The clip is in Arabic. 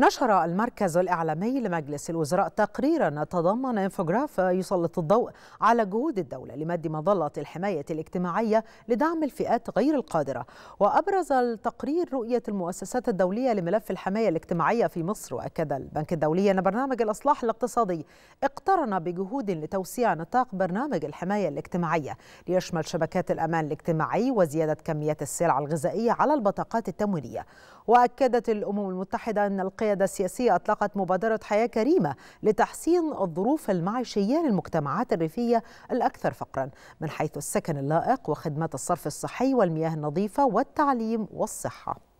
نشر المركز الإعلامي لمجلس الوزراء تقريرا تضمن انفوجراف يسلط الضوء على جهود الدولة لمد مظلة الحماية الاجتماعية لدعم الفئات غير القادرة وأبرز التقرير رؤية المؤسسات الدولية لملف الحماية الاجتماعية في مصر وأكد البنك الدولي أن برنامج الإصلاح الاقتصادي اقترن بجهود لتوسيع نطاق برنامج الحماية الاجتماعية ليشمل شبكات الأمان الاجتماعي وزيادة كميات السلع الغذائية على البطاقات التمويلية وأكدت الأمم المتحدة أن القيادة القيادة السياسية أطلقت مبادرة حياة كريمة لتحسين الظروف المعيشية للمجتمعات الريفية الأكثر فقرا من حيث السكن اللائق وخدمات الصرف الصحي والمياه النظيفة والتعليم والصحة